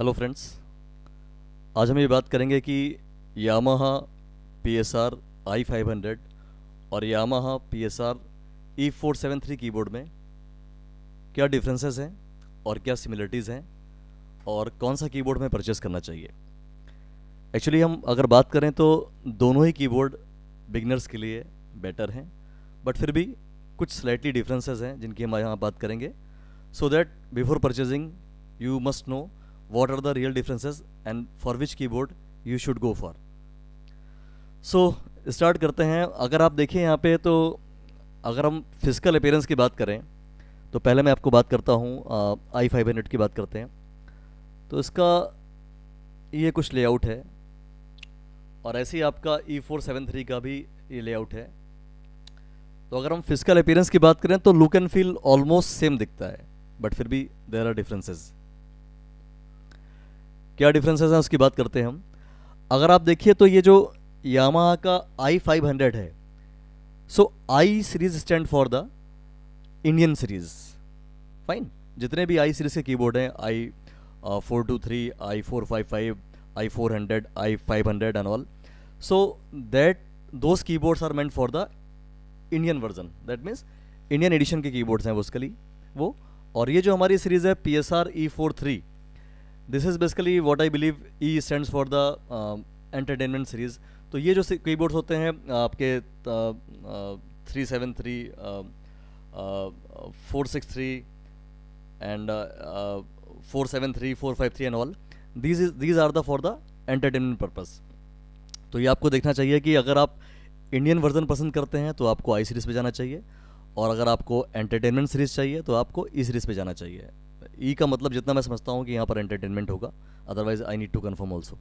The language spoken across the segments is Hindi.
हेलो फ्रेंड्स आज हम ये बात करेंगे कि Yamaha P S R I five hundred और Yamaha P S R E four seven three keyboard में क्या डिफरेंसेस हैं और क्या सिमिलरिटीज़ हैं और कौन सा कीबोर्ड में परचेस करना चाहिए एक्चुअली हम अगर बात करें तो दोनों ही कीबोर्ड बिगनर्स के लिए बेटर हैं बट फिर भी कुछ स्लाइटली डिफरेंसेस हैं जिनकी हम यहाँ बात करेंगे so that before purchasing you must know what are the real differences and for which keyboard you should go for. So start करते हैं अगर आप देखें यहाँ pe तो अगर हम फिजिकल अपेयरेंस की बात करें तो पहले मैं आपको बात करता हूँ आई फाइव हंड्रेड की बात करते हैं तो इसका ये कुछ लेआउट है और ऐसे ही आपका ई फोर सेवन थ्री का भी ये लेआउट है तो अगर हम फिजिकल अपीयरेंस की बात करें तो look and feel almost same दिखता है बट फिर भी देर आर डिफरेंसेस क्या डिफरेंसेस हैं उसकी बात करते हैं हम अगर आप देखिए तो ये जो यामा का आई फाइव हंड्रेड है so I series stand for the Indian series fine जितने भी आई सीरीज के कीबोर्ड हैं I four two three I four five five I four hundred I five hundred and also that those keyboards are meant for the Indian version that means Indian edition के कीबोर्ड्स हैं लिए वो और ये जो हमारी सीरीज़ है P S R E four three this is basically what I believe E stand for the entertainment series तो ये जो कीबोर्ड्स होते हैं आपके three seven three four six three and four seven three four five three and all these is these are the for the entertainment purpose तो ये आपको देखना चाहिए कि अगर आप इंडियन वर्जन पसंद करते हैं तो आपको आई सीरीज़ पे जाना चाहिए और अगर आपको एंटरटेनमेंट सीरीज़ चाहिए तो आपको ई e सीरीज़ पे जाना चाहिए ई e का मतलब जितना मैं समझता हूँ कि यहाँ पर एंटरटेनमेंट होगा otherwise I need to confirm also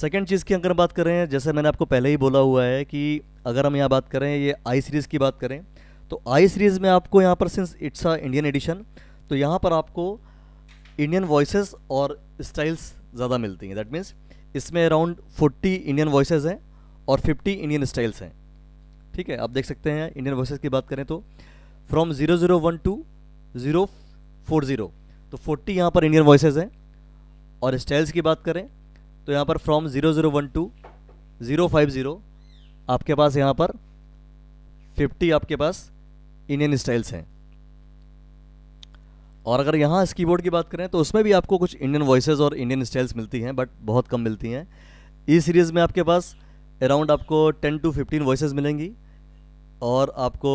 second चीज़ की अगर बात करें जैसे मैंने आपको पहले ही बोला हुआ है कि अगर हम यहाँ बात करें ये आई सीरीज़ की बात करें तो आई सीरीज़ में आपको यहाँ पर since it's a Indian edition तो यहाँ पर आपको इंडियन वॉइस और स्टाइल्स ज़्यादा मिलती हैं दैट मीन्स इसमें अराउंड 40 इंडियन वॉइस हैं और 50 इंडियन स्टाइल्स हैं ठीक है आप देख सकते हैं इंडियन वॉइस की बात करें तो from zero zero one two zero four zero तो फोर्टी यहाँ पर इंडियन वॉइसेज हैं और स्टाइल्स की बात करें तो यहाँ पर from zero zero one two zero five zero आपके पास यहाँ पर फिफ्टी आपके पास इंडियन स्टाइल्स हैं और अगर यहाँ इस कीबोर्ड की बात करें तो उसमें भी आपको कुछ इंडियन वॉइसेज और इंडियन स्टाइल्स मिलती हैं बट बहुत कम मिलती हैं ई e सीरीज़ में आपके पास अराउंड आपको टेन टू फिफ्टीन वॉइसेज मिलेंगी और आपको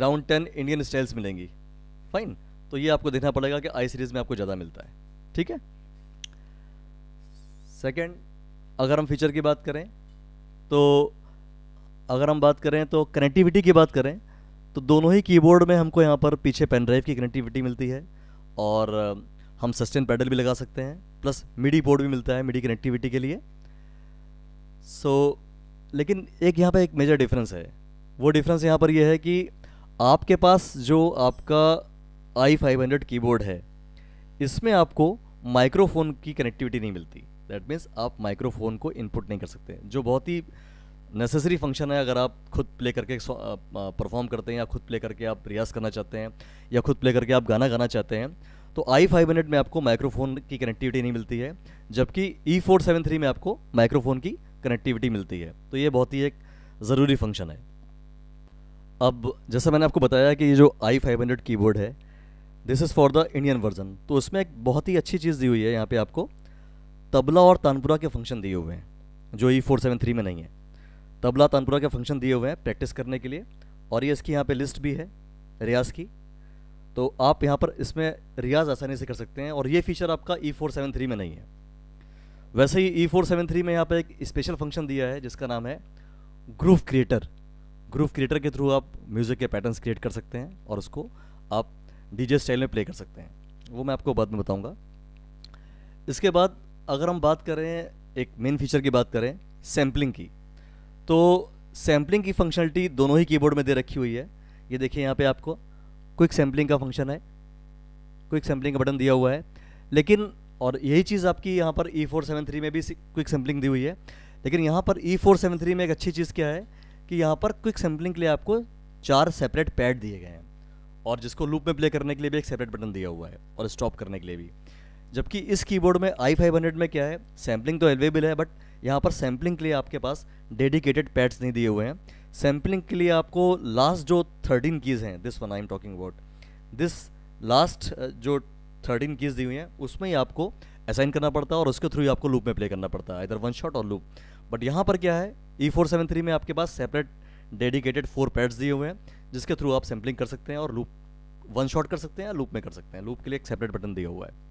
अराउंड टेन इंडियन स्टाइल्स मिलेंगी फाइन तो ये आपको देखना पड़ेगा कि आई सीरीज़ में आपको ज़्यादा मिलता है ठीक है सेकेंड अगर हम फीचर की बात करें तो अगर हम बात करें तो कनेक्टिविटी की बात करें तो दोनों ही कीबोर्ड में हमको यहाँ पर पीछे पेन ड्राइव की कनेक्टिविटी मिलती है और हम सस्टेन पैडल भी लगा सकते हैं प्लस मिडी बोर्ड भी मिलता है मिडी कनेक्टिविटी के लिए सो so, लेकिन एक यहाँ पर एक मेजर डिफरेंस है वो डिफरेंस यहाँ पर यह है कि आपके पास जो आपका आई फाइव हंड्रेड कीबोर्ड है इसमें आपको माइक्रोफोन की कनेक्टिविटी नहीं मिलती दैट मीन्स आप माइक्रोफोन को इनपुट नहीं कर सकते जो बहुत ही नेसेसरी फंक्शन है अगर आप खुद प्ले करके परफॉर्म करते हैं या खुद प्ले करके आप रियाज करना चाहते हैं या खुद प्ले करके आप गाना गाना चाहते हैं तो आई फाइव हंड्रेड में आपको माइक्रोफोन की कनेक्टिविटी नहीं मिलती है जबकि ई फोर सेवन थ्री में आपको माइक्रोफोन की कनेक्टिविटी मिलती है तो ये बहुत ही एक ज़रूरी फंक्शन है अब जैसा मैंने आपको बताया कि ये जो आई फाइव हंड्रेड कीबोर्ड है this is for the Indian version तो उसमें एक बहुत ही अच्छी चीज़ दी हुई है यहाँ पे आपको तबला और तानपुरा के फंक्शन दिए हुए हैं जो ई फोर सेवन थ्री में नहीं है तबला तानपुरा के फंक्शन दिए हुए हैं प्रैक्टिस करने के लिए और ये इसकी यहाँ पे लिस्ट भी है रियाज की तो आप यहाँ पर इसमें रियाज आसानी से कर सकते हैं और ये फीचर आपका ई फोर सेवन थ्री में नहीं है वैसे ही ई फोर सेवन थ्री में यहाँ पर एक स्पेशल फंक्शन दिया है जिसका नाम है ग्रूफ क्रिएटर ग्रूफ क्रिएटर के थ्रू आप म्यूज़िक के पैटर्न्स क्रिएट कर सकते हैं और उसको आप डीजे स्टाइल में प्ले कर सकते हैं वो मैं आपको बाद में बताऊँगा इसके बाद अगर हम बात करें एक मेन फीचर की बात करें सैम्पलिंग की तो सैम्पलिंग की फंक्शनलिटी दोनों ही कीबोर्ड में दे रखी हुई है ये देखिए यहाँ पे आपको क्विक सैम्पलिंग का फंक्शन है क्विक सैम्पलिंग का बटन दिया हुआ है लेकिन और यही चीज़ आपकी यहाँ पर ई फोर सेवन थ्री में भी क्विक सैम्पलिंग दी हुई है लेकिन यहाँ पर ई फोर सेवन थ्री में एक अच्छी चीज़ क्या है कि यहाँ पर क्विक सैम्पलिंग के लिए आपको चार सेपरेट पैड दिए गए हैं और जिसको लूप में प्ले करने के लिए भी एक सेपरेट बटन दिया हुआ है और स्टॉप करने के लिए भी जबकि इस कीबोर्ड में आई फाइव हंड्रेड में क्या है सैम्पलिंग तो अवेलेबल है बट यहाँ पर सैम्पलिंग के लिए आपके पास डेडिकेटेड पैड्स नहीं दिए हुए हैं सैम्पलिंग के लिए आपको लास्ट जो थर्टीन कीज़ हैं this one I am talking about this last जो थर्टीन कीज़ दी हुई हैं उसमें ही आपको असाइन करना पड़ता है और उसके थ्रू ही आपको लूप में प्ले करना पड़ता है इधर वन शॉट और लूप बट यहाँ पर क्या है ई फोर सेवन थ्री में आपके पास सेपरेट डेडिकेटेड फोर पैड्स दिए हुए हैं जिसके थ्रू आप सैम्पलिंग कर सकते हैं और लूप वन शॉट कर सकते हैं या लूप में कर सकते हैं लूप के लिए एक सेपरेट बटन दिया हुआ है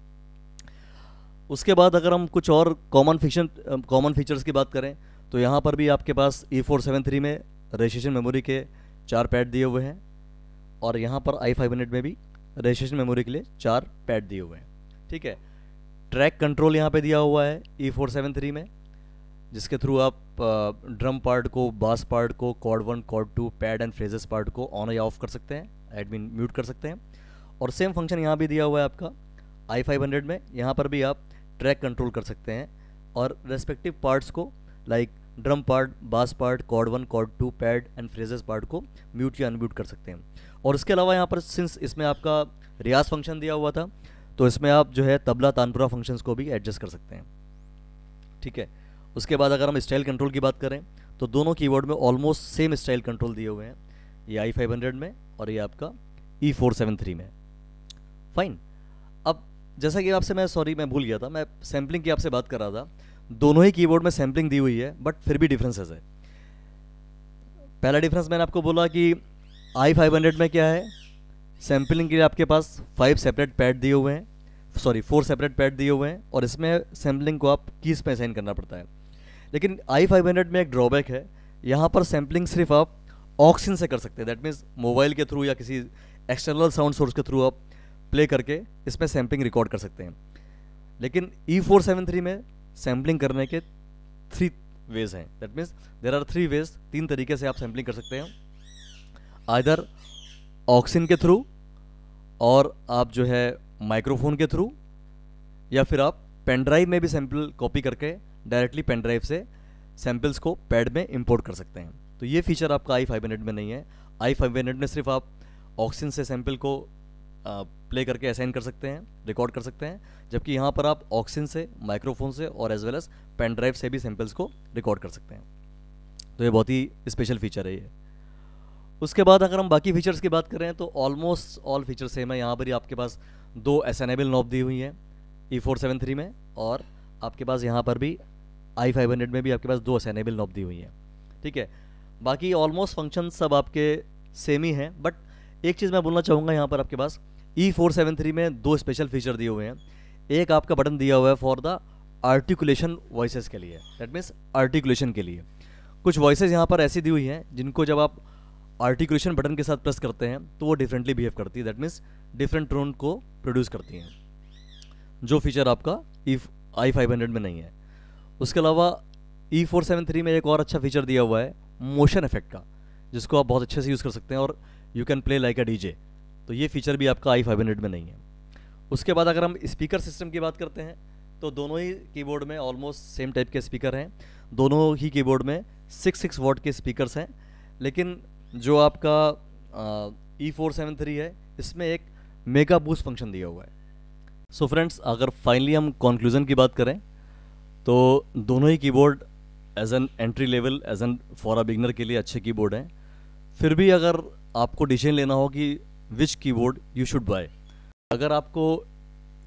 उसके बाद अगर हम कुछ और कॉमन फिक्शन कॉमन फीचर्स की बात करें तो यहाँ पर भी आपके पास ई फोर सेवन थ्री में रजिस्ट्रेशन मेमोरी के चार पैड दिए हुए हैं और यहाँ पर आई फाइव हंड्रेड में भी रजिस्ट्रेशन मेमोरी के लिए चार पैड दिए हुए हैं ठीक है ट्रैक कंट्रोल यहाँ पे दिया हुआ है ई फोर सेवन थ्री में जिसके थ्रू आप ड्रम पार्ट को बास पार्ट को chord one chord two pad and phrases part को ऑन या ऑफ कर सकते हैं एडमिन म्यूट कर सकते हैं और सेम फंक्शन यहाँ भी दिया हुआ है आपका आई फाइव हंड्रेड में यहाँ पर भी आप ट्रैक कंट्रोल कर सकते हैं और रेस्पेक्टिव पार्ट्स को like drum part bass part chord one chord two pad and phrases part को म्यूट या अनम्यूट कर सकते हैं और इसके अलावा यहाँ पर सिंस इसमें आपका रियाज फंक्शन दिया हुआ था तो इसमें आप जो है तबला तानपुरा फंक्शंस को भी एडजस्ट कर सकते हैं ठीक है उसके बाद अगर हम स्टाइल कंट्रोल की बात करें तो दोनों कीबोर्ड में ऑलमोस्ट सेम स्टाइल कंट्रोल दिए हुए हैं ये आई फाइव हंड्रेड में और ये आपका ई फोर सेवन थ्री में फाइन अब जैसा कि आपसे मैं सॉरी मैं भूल गया था मैं सैम्पलिंग की आपसे बात कर रहा था दोनों ही कीबोर्ड में सैम्पलिंग दी हुई है बट फिर भी डिफरेंसेस है पहला डिफरेंस मैंने आपको बोला कि आई फाइव हंड्रेड में क्या है सैम्पलिंग के लिए आपके पास फाइव सेपरेट पैड दिए हुए हैं सॉरी फोर सेपरेट पैड दिए हुए हैं और इसमें सैम्पलिंग को आप कीस पे असाइन करना पड़ता है लेकिन आई फाइव हंड्रेड में एक ड्रॉबैक है यहाँ पर सैम्पलिंग सिर्फ आप ऑक्सिन से कर सकते हैं दैट मीन्स मोबाइल के थ्रू या किसी एक्सटर्नल साउंड सोर्स के थ्रू आप प्ले करके इसमें सैम्पलिंग रिकॉर्ड कर सकते हैं लेकिन ई फोर सेवन थ्री में सैम्पलिंग करने के थ्री वेज हैं that means there are three ways तीन तरीके से आप सैम्पलिंग कर सकते हैं आइधर ऑक्सिन के थ्रू और आप जो है माइक्रोफोन के थ्रू या फिर आप पेन ड्राइव में भी सैम्पल कॉपी करके डायरेक्टली पेन ड्राइव से सैम्पल्स को पैड में इंपोर्ट कर सकते हैं तो ये फीचर आपका आई फाइव हंड्रेड में नहीं है आई फाइव हंड्रेड में सिर्फ आप ऑक्सीजन से सैम्पल को प्ले करके असाइन कर सकते हैं रिकॉर्ड कर सकते हैं जबकि यहाँ पर आप ऑक्सीजन से माइक्रोफोन से और as well as pen drive से भी सैम्पल्स को रिकॉर्ड कर सकते हैं तो ये बहुत ही स्पेशल फीचर है ये उसके बाद अगर हम बाकी फीचर्स की बात करें तो ऑलमोस्ट ऑल फीचर सेम है यहाँ पर ही आपके पास दो एस एनेबल नॉब दी हुई हैं ई फोर सेवन थ्री में और आपके पास यहाँ पर भी आई फाइव हंड्रेड में भी आपके पास दो एस एनेबल नॉब दी हुई हैं ठीक है बाकी ऑलमोस्ट फंक्शन सब आपके सेम ही हैं बट एक चीज़ मैं बोलना चाहूँगा यहाँ पर आपके पास ई फोर सेवन थ्री में दो स्पेशल फीचर दिए हुए हैं एक आपका बटन दिया हुआ है फॉर द आर्टिकुलेशन वॉइस के लिए दैट मीन्स आर्टिकुलेशन के लिए कुछ वॉइसेज यहाँ पर ऐसी दी हुई हैं जिनको जब आप आर्टिकुलेशन बटन के साथ प्रेस करते हैं तो वो डिफरेंटली बिहेव करती है दैट मीन्स डिफरेंट टोन को प्रोड्यूस करती हैं जो फीचर आपका ई आई फाइव हंड्रेड में नहीं है उसके अलावा ई फोर सेवन थ्री में एक और अच्छा फीचर दिया हुआ है मोशन इफेक्ट का जिसको आप बहुत अच्छे से यूज़ कर सकते हैं और you can play like a DJ तो ये फीचर भी आपका आई फाइव हंड्रेड में नहीं है उसके बाद अगर हम स्पीकर सिस्टम की बात करते हैं तो दोनों ही कीबोर्ड में ऑलमोस्ट सेम टाइप के स्पीकर हैं दोनों ही कीबोर्ड में सिक्स सिक्स वॉट के स्पीकर्स हैं लेकिन जो आपका ई फोर सेवन थ्री है इसमें एक मेगा बूस्ट फंक्शन दिया हुआ है सो so फ्रेंड्स अगर फाइनली हम कॉन्क्लूज़न की बात करें तो दोनों ही keyboard as an entry level as an for a beginner के लिए अच्छे कीबोर्ड हैं फिर भी अगर आपको डिसीजन लेना हो कि which keyboard you should buy अगर आपको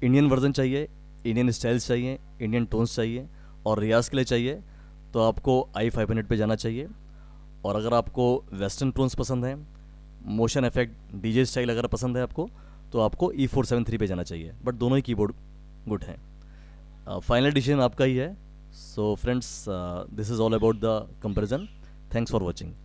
इंडियन वर्जन चाहिए इंडियन स्टाइल्स चाहिए इंडियन टोन्स चाहिए और रियाज के लिए चाहिए तो आपको आई फाइव हंड्रेड पर जाना चाहिए और अगर आपको वेस्टर्न टोन्स पसंद हैं मोशन इफेक्ट डीजे स्टाइल अगर पसंद है आपको तो आपको ई फोर सेवन थ्री पर जाना चाहिए बट दोनों ही कीबोर्ड गुड हैं फाइनल डिसीजन आपका ही है so friends uh, this is all about the comparison thanks for watching